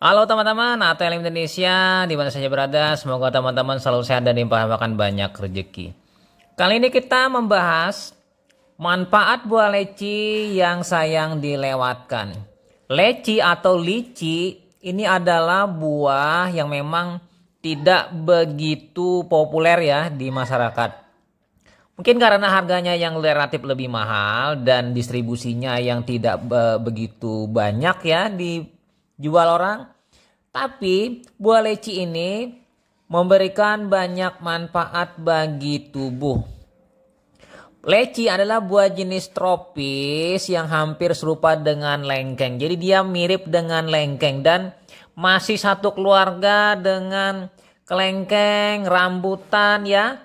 Halo teman-teman, ATL Indonesia, di mana saja berada, semoga teman-teman selalu sehat dan dimanfaatkan banyak rezeki. Kali ini kita membahas manfaat buah leci yang sayang dilewatkan. Leci atau lici ini adalah buah yang memang tidak begitu populer ya di masyarakat. Mungkin karena harganya yang relatif lebih mahal dan distribusinya yang tidak begitu banyak ya di jual orang. Tapi buah leci ini memberikan banyak manfaat bagi tubuh. Leci adalah buah jenis tropis yang hampir serupa dengan lengkeng. Jadi dia mirip dengan lengkeng dan masih satu keluarga dengan kelengkeng, rambutan ya.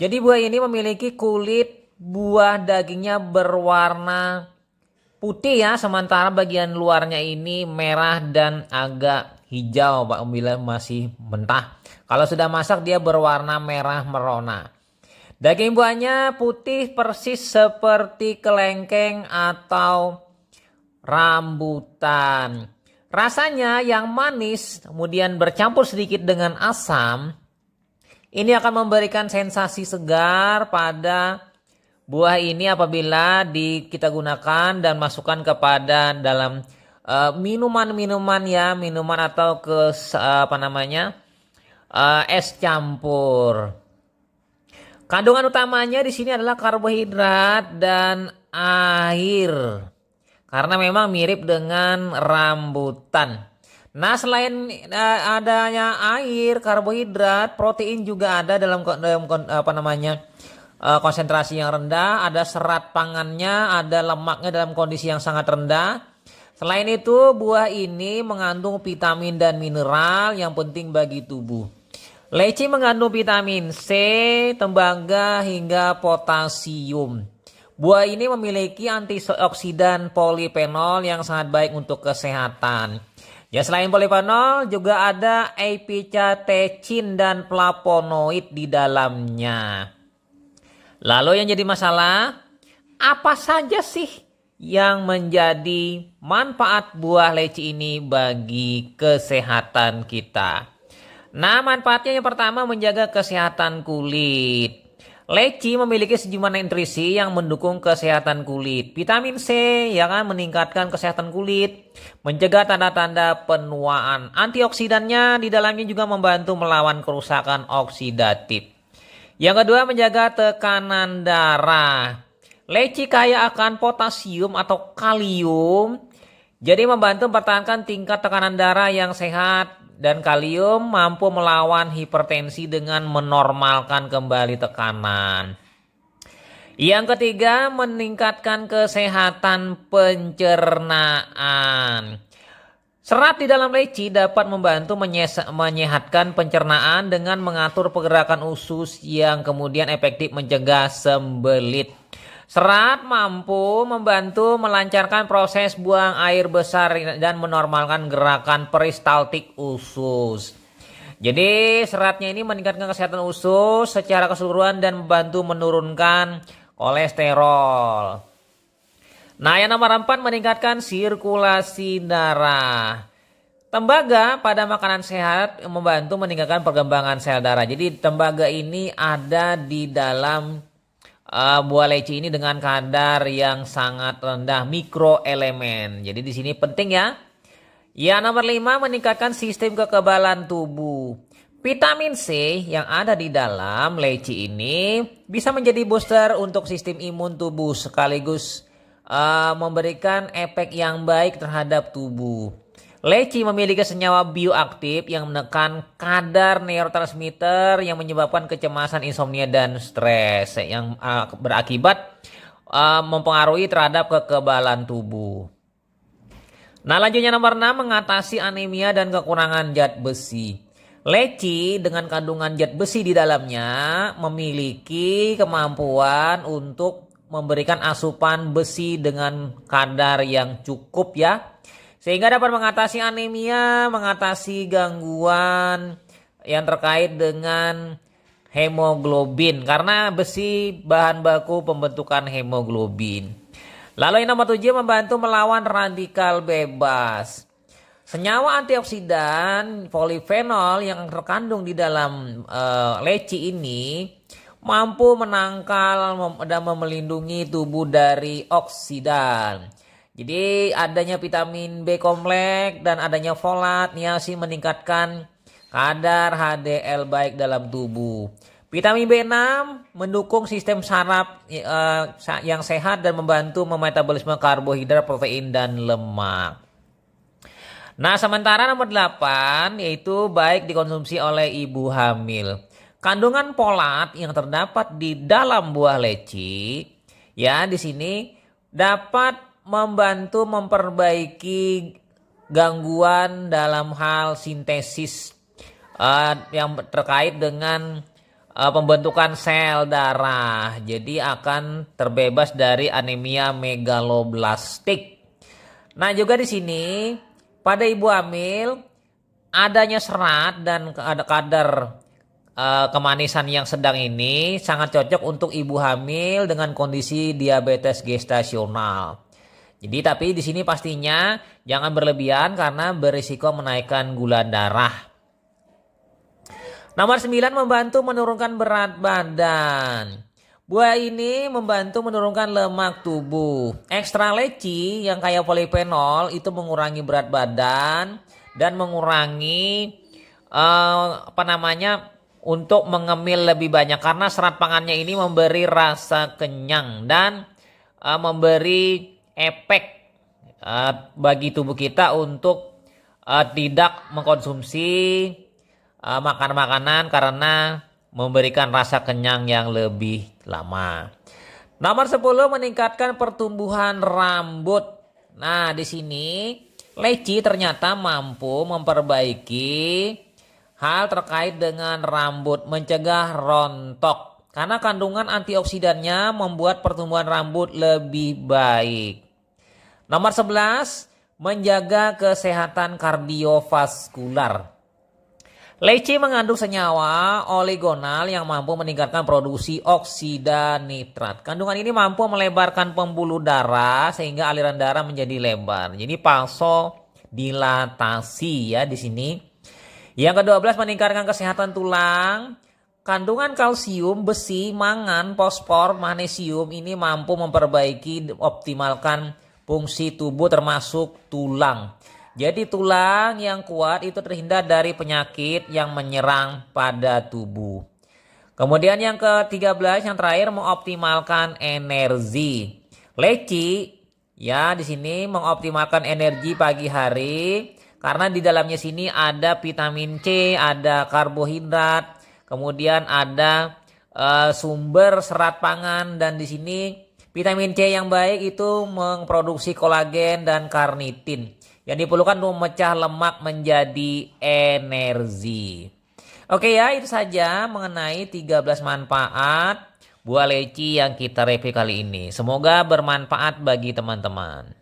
Jadi buah ini memiliki kulit buah dagingnya berwarna putih ya sementara bagian luarnya ini merah dan agak hijau Pak Umbila masih mentah. Kalau sudah masak dia berwarna merah merona. Daging buahnya putih persis seperti kelengkeng atau rambutan. Rasanya yang manis kemudian bercampur sedikit dengan asam ini akan memberikan sensasi segar pada Buah ini apabila di, kita gunakan dan masukkan kepada dalam eh, minuman-minuman uh, ya, minuman atau ke uh, apa namanya? Uh, es campur. Kandungan utamanya di sini adalah karbohidrat dan air. Karena memang mirip dengan rambutan. Nah, selain uh, adanya air, karbohidrat, protein juga ada dalam, dalam apa namanya? Eh, konsentrasi yang rendah, ada serat pangannya, ada lemaknya dalam kondisi yang sangat rendah. Selain itu, buah ini mengandung vitamin dan mineral yang penting bagi tubuh. Leci mengandung vitamin C, tembaga, hingga potasium. Buah ini memiliki antioksidan polifenol yang sangat baik untuk kesehatan. Ya selain polifenol juga ada epicatecin dan flavonoid di dalamnya. Lalu yang jadi masalah, apa saja sih yang menjadi manfaat buah leci ini bagi kesehatan kita? Nah, manfaatnya yang pertama menjaga kesehatan kulit. Leci memiliki sejumlah nutrisi yang mendukung kesehatan kulit. Vitamin C ya kan meningkatkan kesehatan kulit, mencegah tanda-tanda penuaan. Antioksidannya di dalamnya juga membantu melawan kerusakan oksidatif. Yang kedua menjaga tekanan darah. Leci kaya akan potasium atau kalium. Jadi membantu mempertahankan tingkat tekanan darah yang sehat dan kalium mampu melawan hipertensi dengan menormalkan kembali tekanan. Yang ketiga, meningkatkan kesehatan pencernaan. Serat di dalam leci dapat membantu menyehatkan pencernaan dengan mengatur pergerakan usus yang kemudian efektif mencegah sembelit. Serat mampu membantu melancarkan proses buang air besar dan menormalkan gerakan peristaltik usus. Jadi seratnya ini meningkatkan kesehatan usus secara keseluruhan dan membantu menurunkan kolesterol. Nah yang nomor empat meningkatkan sirkulasi darah. Tembaga pada makanan sehat membantu meningkatkan perkembangan sel darah. Jadi tembaga ini ada di dalam uh, buah leci ini dengan kadar yang sangat rendah mikro elemen. Jadi di sini penting ya. Ya nomor 5 meningkatkan sistem kekebalan tubuh. Vitamin C yang ada di dalam leci ini bisa menjadi booster untuk sistem imun tubuh sekaligus Eh, memberikan efek yang baik terhadap tubuh. Leci memiliki senyawa bioaktif yang menekan kadar neurotransmitter yang menyebabkan kecemasan, insomnia, dan stres yang uh, berakibat uh, mempengaruhi terhadap kekebalan tubuh. Nah lanjutnya nomor 6 mengatasi anemia dan kekurangan zat besi. Leci dengan kandungan zat besi di dalamnya memiliki kemampuan untuk memberikan asupan besi dengan kadar yang cukup ya. Sehingga dapat mengatasi anemia, mengatasi gangguan yang terkait dengan hemoglobin karena besi bahan baku pembentukan hemoglobin. Lalu yang nomor tujuh membantu melawan radikal bebas. Senyawa antioksidan polifenol yang terkandung di dalam uh, leci ini mampu menangkal dan melindungi tubuh dari oksidan. Jadi adanya vitamin B kompleks dan adanya folat, niasi meningkatkan kadar HDL baik dalam tubuh. Vitamin B6 mendukung sistem saraf eh, yang sehat dan membantu memetabolisme karbohidrat, protein, dan lemak. Nah, sementara nomor 8 yaitu baik dikonsumsi oleh ibu hamil. Kandungan polat yang terdapat di dalam buah leci ya di sini dapat membantu memperbaiki gangguan dalam hal sintesis uh, yang terkait dengan uh, pembentukan sel darah. Jadi akan terbebas dari anemia megaloblastik. Nah, juga di sini pada ibu hamil adanya serat dan ada kadar Eh, kemanisan yang sedang ini sangat cocok untuk ibu hamil dengan kondisi diabetes gestasional. Jadi tapi di sini pastinya jangan berlebihan karena berisiko menaikkan gula darah. Nomor 9 membantu menurunkan berat badan. Buah ini membantu menurunkan lemak tubuh. Ekstra leci yang kaya polifenol itu mengurangi berat badan dan mengurangi uh, apa namanya untuk mengemil lebih banyak karena serat pangannya ini memberi rasa kenyang dan uh, memberi efek uh, bagi tubuh kita untuk uh, tidak mengkonsumsi uh, makan-makanan karena memberikan rasa kenyang yang lebih lama. Nomor 10 meningkatkan pertumbuhan rambut. Nah, di sini leci ternyata mampu memperbaiki Hal terkait dengan rambut mencegah rontok karena kandungan antioksidannya membuat pertumbuhan rambut lebih baik. Nomor 11, menjaga kesehatan kardiovaskular. Leci mengandung senyawa oligonal yang mampu meningkatkan produksi oksida nitrat. Kandungan ini mampu melebarkan pembuluh darah sehingga aliran darah menjadi lebar. Jadi dilatasi ya di sini yang ke-12 meningkatkan kesehatan tulang. Kandungan kalsium, besi, mangan, fosfor, magnesium ini mampu memperbaiki optimalkan fungsi tubuh termasuk tulang. Jadi tulang yang kuat itu terhindar dari penyakit yang menyerang pada tubuh. Kemudian yang ke-13 yang terakhir mengoptimalkan energi. Leci ya di sini mengoptimalkan energi pagi hari karena di dalamnya sini ada vitamin C, ada karbohidrat, kemudian ada uh, sumber serat pangan dan di sini vitamin C yang baik itu memproduksi kolagen dan karnitin yang diperlukan untuk memecah lemak menjadi energi. Oke ya, itu saja mengenai 13 manfaat buah leci yang kita review kali ini. Semoga bermanfaat bagi teman-teman.